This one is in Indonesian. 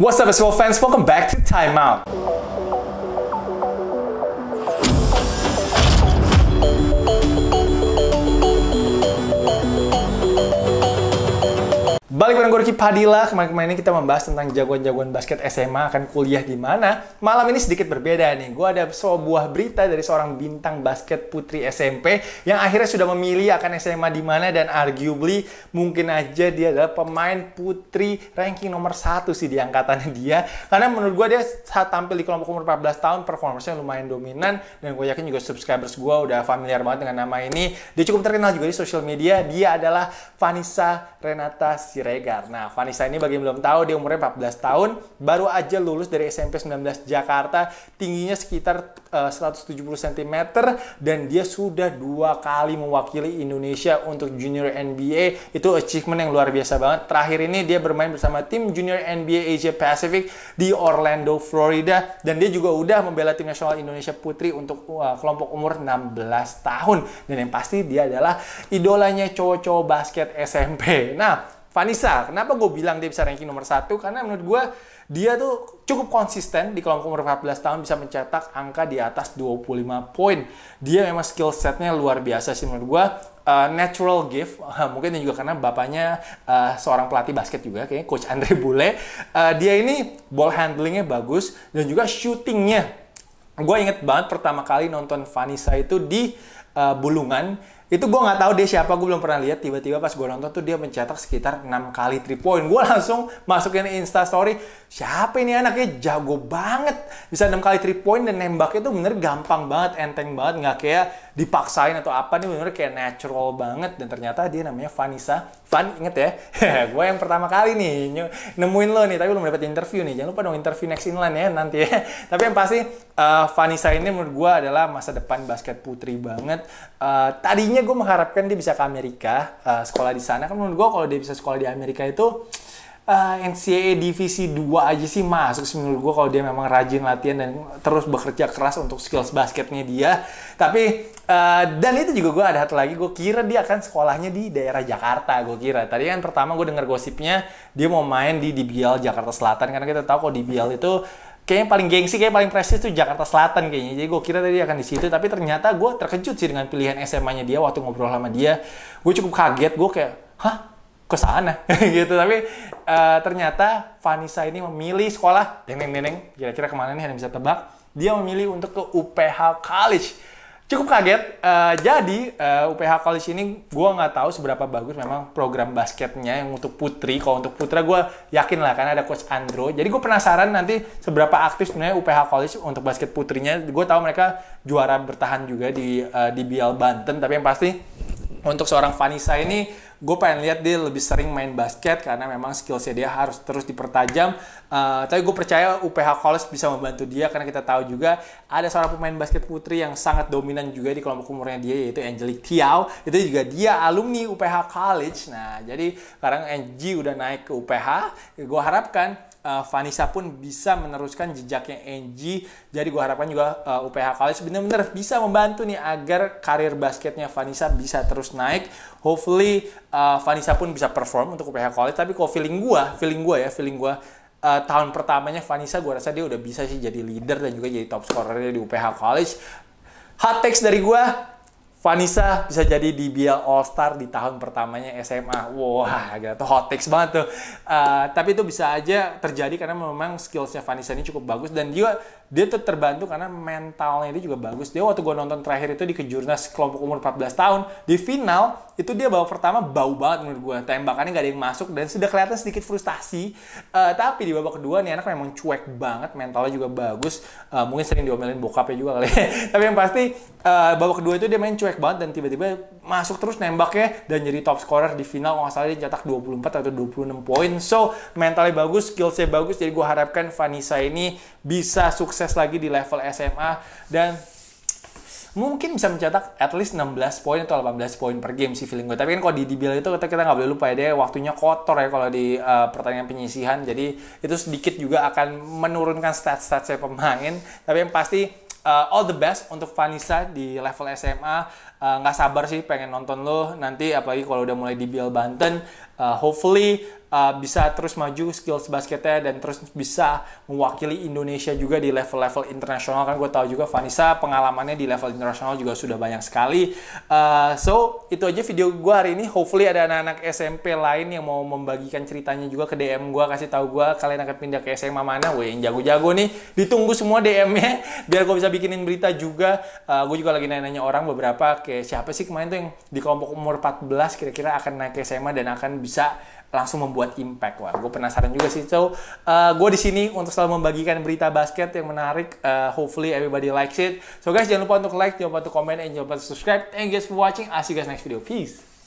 What's up baseball fans, welcome back to Timeout. Balik Gorky Padilla, kemarin-kemarin kita membahas tentang jagoan-jagoan basket SMA akan kuliah di mana. Malam ini sedikit berbeda nih. Gue ada sebuah berita dari seorang bintang basket putri SMP yang akhirnya sudah memilih akan SMA di mana dan arguably mungkin aja dia adalah pemain putri ranking nomor satu sih di angkatannya dia. Karena menurut gue dia saat tampil di kelompok umur 14 tahun performanya lumayan dominan dan gue yakin juga subscribers gue udah familiar banget dengan nama ini. Dia cukup terkenal juga di sosial media. Dia adalah Vanessa Renata Siregar. Nah, Vanessa ini bagi yang belum tahu, dia umurnya 14 tahun, baru aja lulus dari SMP 19 Jakarta, tingginya sekitar uh, 170 cm, dan dia sudah dua kali mewakili Indonesia untuk Junior NBA. Itu achievement yang luar biasa banget. Terakhir ini dia bermain bersama tim Junior NBA Asia Pacific di Orlando, Florida, dan dia juga udah membela tim nasional Indonesia Putri untuk uh, kelompok umur 16 tahun. Dan yang pasti dia adalah idolanya cowok-cowok basket SMP. Nah, Vanessa, kenapa gue bilang dia bisa ranking nomor satu? Karena menurut gue dia tuh cukup konsisten di kelompok umur 14 tahun bisa mencetak angka di atas 25 poin. Dia memang skill setnya luar biasa sih menurut gue. Uh, natural gift, uh, mungkin juga karena bapaknya uh, seorang pelatih basket juga, kayak Coach Andre Bule. Uh, dia ini ball handlingnya bagus dan juga shootingnya. Gue inget banget pertama kali nonton Vanessa itu di uh, Bulungan itu gue nggak tahu dia siapa gue belum pernah lihat tiba-tiba pas gue nonton tuh dia mencetak sekitar enam kali three point gue langsung masukin insta story siapa ini anaknya jago banget bisa enam kali three point dan nembaknya tuh bener gampang banget enteng banget nggak kayak dipaksain atau apa nih bener kayak natural banget dan ternyata dia namanya Vanessa Van inget ya gue yang pertama kali nih nemuin lo nih tapi belum dapat interview nih jangan lupa dong interview next inline ya nanti ya tapi yang pasti uh, Vanessa ini menurut gue adalah masa depan basket putri banget uh, tadinya tadinya gue mengharapkan dia bisa ke Amerika uh, sekolah di sana kan menurut gue kalau dia bisa sekolah di Amerika itu uh, eh, NCAA divisi 2 aja sih masuk sih menurut gue kalau dia memang rajin latihan dan terus bekerja keras untuk skills basketnya dia tapi uh, dan itu juga gue ada satu lagi gue kira dia akan sekolahnya di daerah Jakarta gue kira tadi kan pertama gue dengar gosipnya dia mau main di DBL Jakarta Selatan karena kita tahu kalau DBL itu kayaknya paling gengsi kayak paling prestis tuh Jakarta Selatan kayaknya jadi gue kira tadi akan di situ tapi ternyata gue terkejut sih dengan pilihan SMA-nya dia waktu ngobrol sama dia gue cukup kaget gue kayak hah ke sana gitu tapi uh, ternyata Vanessa ini memilih sekolah neng neng neng. kira-kira kemana nih yang bisa tebak dia memilih untuk ke UPH College cukup kaget. Uh, jadi uh, eh, UPH College ini gue nggak tahu seberapa bagus memang program basketnya yang untuk putri. Kalau untuk putra gue yakin lah karena ada coach Andro. Jadi gue penasaran nanti seberapa aktif sebenarnya UPH College untuk basket putrinya. Gue tahu mereka juara bertahan juga di uh, di Bial Banten. Tapi yang pasti untuk seorang Vanessa ini gue pengen lihat dia lebih sering main basket karena memang skill dia harus terus dipertajam. Uh, tapi gue percaya UPH College bisa membantu dia karena kita tahu juga ada seorang pemain basket putri yang sangat dominan juga di kelompok umurnya dia yaitu Angelique Tiao. Itu juga dia alumni UPH College. Nah jadi sekarang Angie udah naik ke UPH. Gue harapkan uh, Vanessa pun bisa meneruskan jejaknya Angie. Jadi gue harapkan juga uh, eh, UPH College bener-bener bisa membantu nih agar karir basketnya Vanessa bisa terus naik. Hopefully uh, Vanessa pun bisa perform untuk UPH College. Tapi kalau feeling gue, feeling gue ya, feeling gue uh, tahun pertamanya Vanessa gue rasa dia udah bisa sih jadi leader dan juga jadi top scorer di UPH College. Hot text dari gue, Vanessa bisa jadi DBL All Star di tahun pertamanya SMA. Wah, gitu hot takes banget tuh. Uh, tapi itu bisa aja terjadi karena memang skillsnya Vanessa ini cukup bagus dan juga dia tuh terbantu karena mentalnya dia juga bagus. Dia waktu gue nonton terakhir itu di kejurnas kelompok umur 14 tahun, di final itu dia bawa pertama bau banget menurut gue. Tembakannya gak ada yang masuk dan sudah kelihatan sedikit frustasi. Uh, tapi di babak kedua nih anak memang cuek banget, mentalnya juga bagus. Uh, mungkin sering diomelin bokapnya juga kali. Ya. tapi yang pasti uh, babak kedua itu dia main cuek banget dan tiba-tiba masuk terus nembaknya dan jadi top scorer di final nggak salah dia cetak 24 atau 26 poin. So mentalnya bagus, skillsnya bagus. Jadi gue harapkan Vanessa ini bisa sukses sukses lagi di level SMA dan mungkin bisa mencetak at least 16 poin atau 18 poin per game sih feeling gue. Tapi kan kalau di DBL itu kita nggak boleh lupa ya deh, waktunya kotor ya kalau di uh, pertandingan penyisihan. Jadi itu sedikit juga akan menurunkan stat-statsnya stat pemain. Tapi yang pasti uh, all the best untuk Vanessa di level SMA. Eh, nggak uh, sabar sih pengen nonton lo nanti apalagi kalau udah mulai di BL Banten. Uh, hopefully uh, bisa terus maju skills basketnya dan terus bisa mewakili Indonesia juga di level-level internasional kan gue tahu juga Vanessa pengalamannya di level internasional juga sudah banyak sekali uh, so itu aja video gue hari ini hopefully ada anak-anak SMP lain yang mau membagikan ceritanya juga ke DM gue kasih tahu gue kalian akan pindah ke SMA mana gue yang jago-jago nih ditunggu semua DM-nya biar gue bisa bikinin berita juga uh, gue juga lagi nanya-nanya orang beberapa kayak siapa sih kemarin tuh yang di kelompok umur 14 kira-kira akan naik ke SMA dan akan bisa langsung membuat impact wah gue penasaran juga sih so uh, eh, gue di sini untuk selalu membagikan berita basket yang menarik uh, hopefully everybody likes it so guys jangan lupa untuk like jangan lupa untuk comment and jangan lupa untuk subscribe thank you guys for watching I'll see you guys next video peace